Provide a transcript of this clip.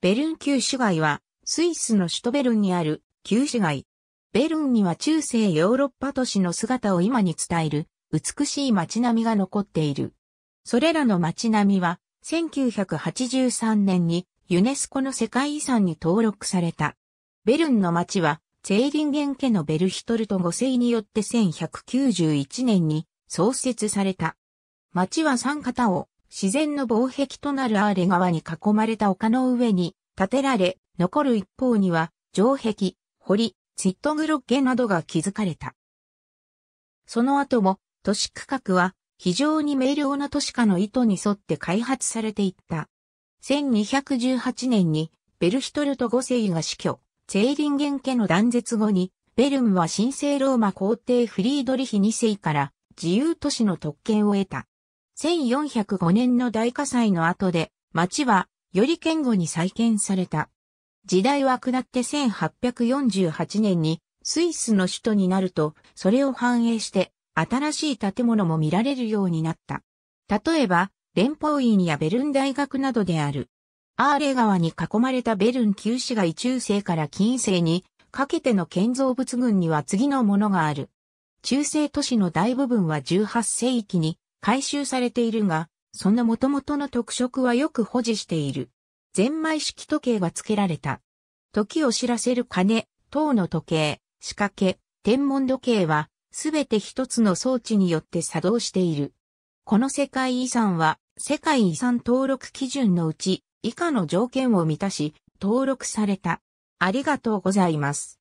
ベルン旧市街は、スイスの首都ベルンにある旧市街。ベルンには中世ヨーロッパ都市の姿を今に伝える美しい街並みが残っている。それらの街並みは、1983年にユネスコの世界遺産に登録された。ベルンの街は、ツェーリンゲン家のベルヒトルト5世によって1191年に創設された。街は三方を自然の防壁となるアーレ川に囲まれた丘の上に建てられ、残る一方には、城壁、堀、チットグロッゲなどが築かれた。その後も、都市区画は、非常に明瞭な都市化の意図に沿って開発されていった。1218年に、ベルヒトルト5世が死去、ェーリンゲン家の断絶後に、ベルムは神聖ローマ皇帝フリードリヒ2世から自由都市の特権を得た。1405年の大火災の後で、町はより堅固に再建された。時代は下って1848年にスイスの首都になると、それを反映して新しい建物も見られるようになった。例えば、連邦院やベルン大学などである。アーレ川に囲まれたベルン旧市街中世から近世にかけての建造物群には次のものがある。中世都市の大部分は18世紀に回収されているが、その元々の特色はよく保持している。ゼンマイ式時計が付けられた。時を知らせる鐘、塔の時計、仕掛け、天文時計は、すべて一つの装置によって作動している。この世界遺産は、世界遺産登録基準のうち、以下の条件を満たし、登録された。ありがとうございます。